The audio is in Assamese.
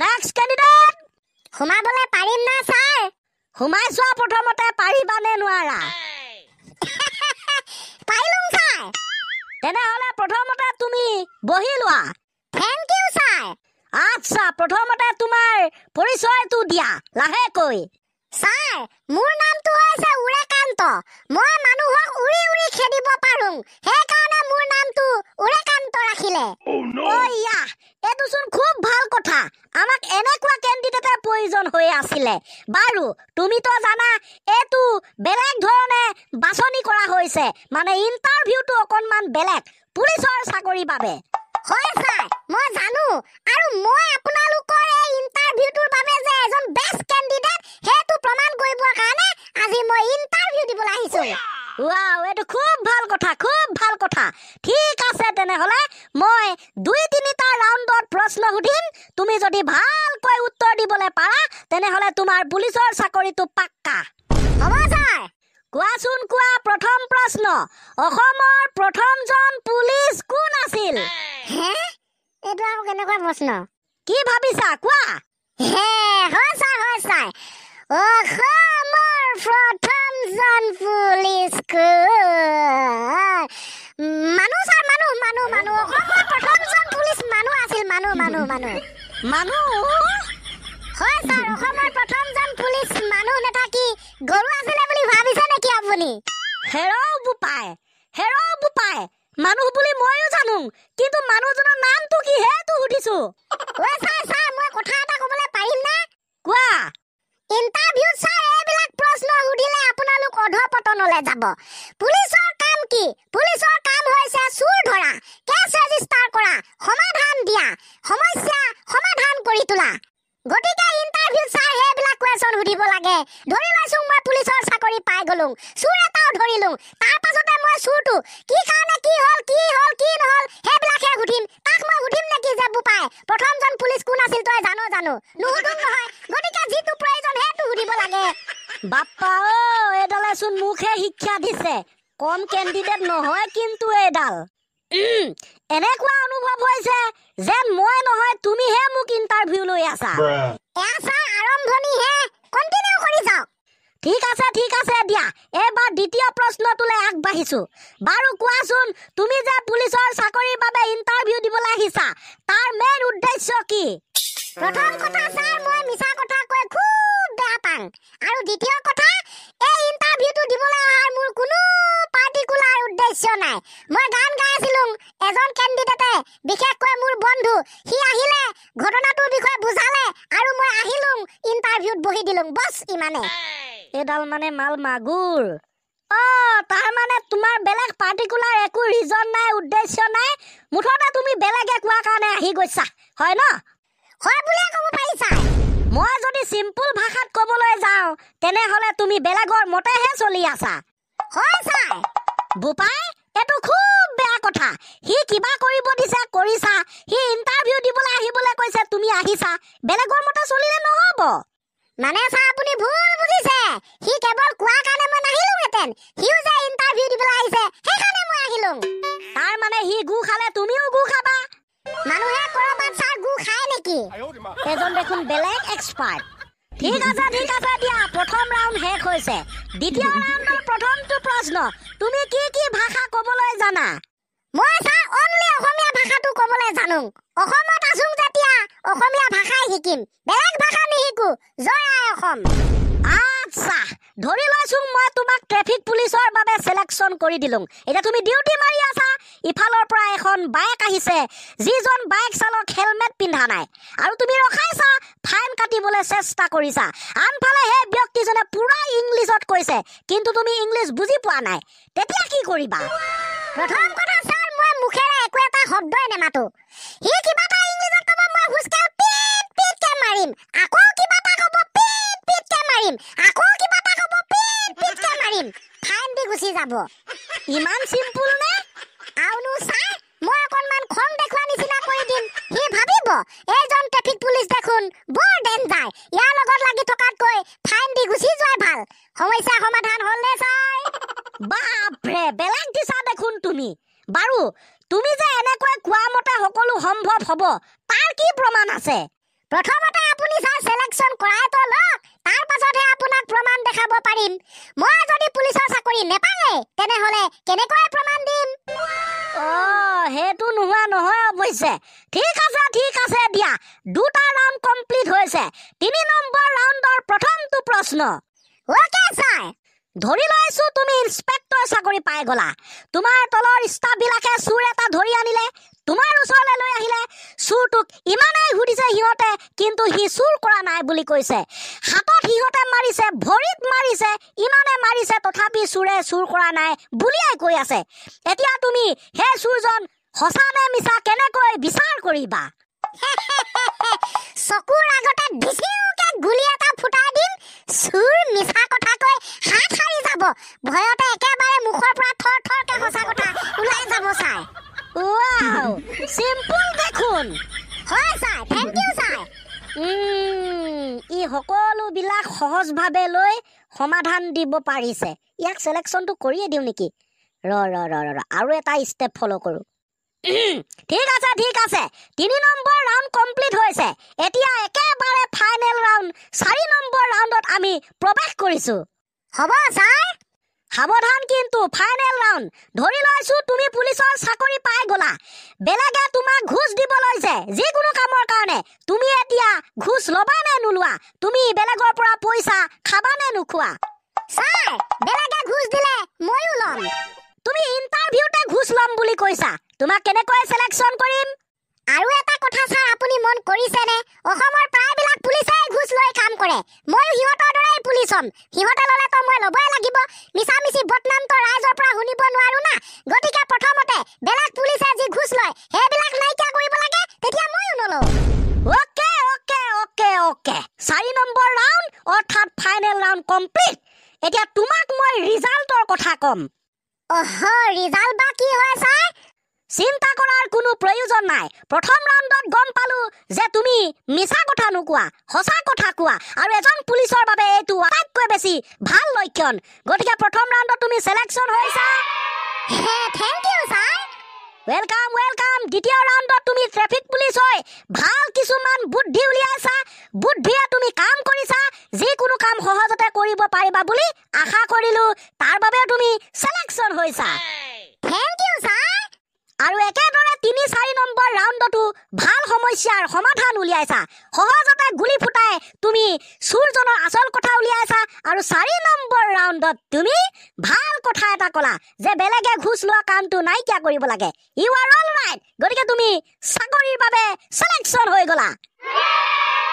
নাক্স কেণ্ডিডেট সোমাবলৈ পাৰিম না ছাৰ সোমাই চোৱা প্ৰথমতে পাৰিবা নে নোৱাৰা লাহেকৈ ছাৰ মোৰ নামটো হৈছে পাৰো সেইকাৰণে ৰাখিলে oh, খুব ভাল কথা আমাক এনেকুৱা কেণ্ডিডেটৰ প্ৰয়োজন হৈ আছিলে বাৰু তুমিতো জানা এইটো বেলেগ ধৰণে বাছনি কৰা হৈছে মানে ইণ্টাৰভিউটো অকণমান বেলেগ পুলিচৰ চাকৰিৰ বাবে হয় ছাৰ মই জানো আৰু মই আপোনালোকৰ ভালকৈ উত্তৰ দিবলৈ পাৰা তেনেহ'লে তোমাৰ পুলিচৰ চাকৰিটো পাক্কা হ'ব ছাৰ কোৱাচোন কোৱা প্ৰথম প্ৰশ্ন অসমৰ প্ৰথমজন পুলিচ কোন আছিল কি ভাবিছা কোৱা মানুহ মানুহ মানুহ মানুহ মানুহ মানুহ মানুহ মানুহ বুলি ময়ো জানো কিন্তু মানুহজনৰ নামটো কি সেইটো সুধিছো সমাধান দিয়া সমস্যা গতিকে ইণ্টাৰভিউ চাই সেইবিলাক কুৱেশ্যন সুধিব লাগে ধৰি লৈছো মই পুলিচৰ চাকৰি পাই গলো চোৰ এটাও ধৰিলো তাৰ পাছতে মই চোৰটো কি কাৰণে কি হ'ল কি হ'ল কি নহ'ল সেইবিলাকহে সুধিম তাক মই সুধিম নেকি যে বোপাই প্ৰথমজন পুলিচ কোন আছিল তই জানো জানো নুসুধো নহয় গতিকে যিটো প্ৰয়োজন সেইটো সুধিব লাগে বাপ্পা অ' এইডালেচোন মোকহে শিক্ষা দিছে কম কেণ্ডিডেট নহয় কিন্তু এইডাল এনেকুৱা অনুভৱ হৈছে যে মই নহয় তুমিহে মোক ইণ্টাৰভিউ লৈ আছা দিলং ইণ্টাৰভিউত বহি দিলং বছ ইমানে এডাল মানে মাল মাগুৰ অ তাৰ মানে তোমাৰ বেলেগ পাৰ্টিকুলাৰ একো ৰিজন নাই উদ্দেশ্য নাই মুঠতে তুমি বেলেগে কোৱাৰ কাৰণে আহি গৈছা হয় ন হয় বুলিয়ে ক'ব পাৰিছা মই যদি চিম্পুল ভাষাত ক'বলৈ যাওঁ তেনেহ'লে তুমি বেলেগৰ মতেহে চলি আছা হয় ছাৰ বোপাই এইটো খুব বেয়া কথা সি কিবা কৰিব দিছে কৰিছা সি ইণ্টাৰভিউ দিবলৈ আহিবলৈ কৈছে তুমি আহিছা বেলেগৰ মতে চলিলে নহ'ব মানে ছাৰ আপুনি ভুল বুজিছে সি কেৱল কোৱাৰ কাৰণে মই নাহিলোহেঁতেন সিও যে ইণ্টাৰভিউ দিবলৈ আহিছে সেইকাৰণে মই আহিলো তাৰ মানে সি গু খালে তুমিও গু খাবা মানুহে ক'ৰবাত ছাৰ গু খায় নেকি এজন দেখোন বেলেগ এক্সপাৰ্ট ঠিক আছে ঠিক আছে দিয়া প্ৰথম ৰাউণ্ড শেষ হৈছে দ্বিতীয় ৰাউণ্ডৰ প্ৰথমটো প্ৰশ্ন তুমি কি কি ভাষা কবলৈ জানা মই চা অনলি অসমীয়া ভাষাটো কবলৈ জানো অসমত আছো যেতিয়া অসমীয়া ভাষাই শিকিম বেলেগ ভাষা নিশিকো জয় আই অসম আচ্ছা ধৰি লৈছো মই তোমাক ট্ৰেফিক পুলিচৰ বাবে চিলেকশ্যন কৰি দিলোঁ এতিয়া তুমি ডিউটি মাৰি আছা ইফালৰ পৰা এখন বাইক আহিছে যিজন বাইক চালক হেলমেট পিন্ধা নাই আৰু তুমি ৰখাইছা ফাইন কাটিবলৈ চেষ্টা কৰিছা আনফালে সেই ব্যক্তিজনে পূৰা ইংলিছত কৈছে কিন্তু তুমি ইংলিছ বুজি পোৱা নাই তেতিয়া কি কৰিবা প্ৰথম কথা ছাৰ মই মুখেৰে একো এটা শব্দই নেমাতো সি কিবা এটা ইংলিছত ক'ব মই খোজকাঢ়ি পিট পিটকৈ মাৰিম আকৌ কিবা এটা ক'ব পিট পিটকৈ মাৰিম গুচি যাব ইমান চিম্পুল নে আউনু চাই মই অকণমান খং দেখুৱা নিচিনা কৰি দিম সি ভাবিব এইজন ট্ৰেফিক পুলিচ দেখোন বৰ ডেঞ্জাৰ ইয়াৰ লগত লাগি থকাতকৈ ফাইন দি গুচি যোৱাই ভাল সমস্যা সমাধান হ'ল নে চাই বাপৰে বেলেগ দিছা দেখোন তুমি বাৰু তুমি যে এনেকৈ কোৱা মতে সকলো সম্ভৱ হ'ব তাৰ কি প্ৰমাণ আছে প্ৰথমতে আপুনি চাই চেলেকশ্যন কৰাই তো লওক পাৰিম মই যদি পুলিচৰ চাকৰি নেপালে তেনেহলে কেনেকৈ প্ৰমাণ দিম সেইটো নোহোৱা নহয় অৱশ্যে ঠিক আছে ঠিক আছে দিয়া দুটা ৰাউণ্ড কমপ্লিট হৈছে তিনি নম্বৰ ৰাউণ্ডৰ প্ৰথমটো প্ৰশ্ন ধৰি লৈছো তুমি ইন্সপেক্টৰ চাকৰি পাই গলা তোমাৰ তলৰ ষ্টাফবিলাকে চোৰ এটা ধৰি আনিলে তোমাৰ ওচৰলৈ আহিলে চোৰটোক ইমানেই সুধিছে সিহঁতে কিন্তু সি চোৰ কৰা নাই বুলি কৈছে হাতত সিহঁতে মাৰিছে ভৰিত মাৰিছে ইমানে মাৰিছে তথাপি চোৰে চোৰ কৰা নাই বুলিয়াই কৈ আছে এতিয়া তুমি সেই চোৰজন সঁচা নে মিছা কেনেকৈ বিচাৰ কৰিবা চকুৰ আগতে গুলি এটা ফুটাই দিম চোৰ মিছা কথা কৈ হাত সাৰি যাব ভয়তে একেবাৰে মুখৰ পৰা সহজভাৱে লৈ সমাধান দিব পাৰিছে ইয়াক চিলেকশ্যনটো কৰিয়ে দিওঁ নেকি ৰ ৰ ৰ ৰ আৰু এটা ষ্টেপ ফ'ল' কৰোঁ ঠিক আছে ঠিক আছে তিনি নম্বৰ ৰাউণ্ড কমপ্লিট হৈছে এতিয়া একেবাৰে ফাইনেল ৰাউণ্ড চাৰি নম্বৰ ৰাউণ্ডত আমি প্ৰৱেশ কৰিছো হ'ব ছাৰ সাৱধান কিন্তু ফাইনেল ৰাউণ্ড ধৰি লৈছো তুমি পুলিচৰ চাকৰি পাই গলা বেলেগে তোমাক ঘোচ দিবলৈ যে যিকোনো কামৰ কাৰণে তুমি এতিয়া ঘোচ লবা নে নোলোৱা তুমি বেলেগৰ পৰা পইচা খাবা নে নোখোৱা তুমি ইণ্টাৰভিউতে ঘোচ ল'ম বুলি কৈছা তোমাক কেনেকৈ চিলেকশ্যন কৰিম আৰু এটা কথা ছাৰ আপুনি মন কৰিছেনে অসমৰ প্ৰায়বিলাক পুলিচেই ঘোচ লৈ কাম কৰে ময়ো সিহঁতৰ দৰেই পুলিচ হ'ম সিহঁতে ল'লেতো মই ল'বই লাগিব মিছামিচি বদনামত ৰাইজৰ পৰা শুনিব নোৱাৰো না গতিকে প্ৰথমতে বেলেগ পুলিচে যি ঘোচ লয় সেইবিলাক নাইকিয়া কৰিব লাগে তেতিয়া ময়ো নলওঁ অ'কে অ'কে অ'কে অ'কে চাৰি নম্বৰ ৰাউণ্ড অৰ্থাৎ ফাইনেল ৰাউণ্ড কমপ্লিট এতিয়া তোমাক মই ৰিজাল্টৰ কথা ক'ম অহ ৰিজাল্ট বা কি হয় ছাৰ চিন্তা কৰাৰ কোনো প্ৰয়োজন নাই প্ৰথম ৰাউণ্ডত গম পালো যে তুমি মিছা কথা নোকোৱা সঁচা কথা কোৱা আৰু এজন পুলিচৰ বাবে এইটো আটাইতকৈ বেছি ভাল লক্ষণ গতিকে প্ৰথম ৰাউণ্ডত তুমি চেলেকশ্যন হৈছা ৱেলকাম ৱেলকাম দ্বিতীয় ৰাউণ্ডত তুমি ট্ৰেফিক পুলিচ হৈ ভাল কিছুমান বুদ্ধি উলিয়াইছা বুদ্ধিয়ে তুমি কাম কৰিছা যিকোনো কাম সহজতে কৰিব পাৰিবা বুলি আশা কৰিলোঁ তাৰ বাবেও তুমি চেলেকশ্যন হৈছা থেংক ইউ ছাৰ আৰু একেদৰে তিনি চাৰি নম্বৰ ৰাউণ্ডতো ভাল সমস্যাৰ সমাধান উলিয়াইছা সহজতে গুলি ফুটাই তুমি চোৰজনৰ আচল কথা উলিয়াইছা আৰু চাৰি নম্বৰ ৰাউণ্ডত তুমি ভাল কথা এটা ক'লা যে বেলেগে ঘোচ লোৱা কামটো নাইকিয়া কৰিব লাগে ইউ আৰ অল ৰাইট গতিকে তুমি চাকৰিৰ বাবে চিলেকশ্যন হৈ গ'লা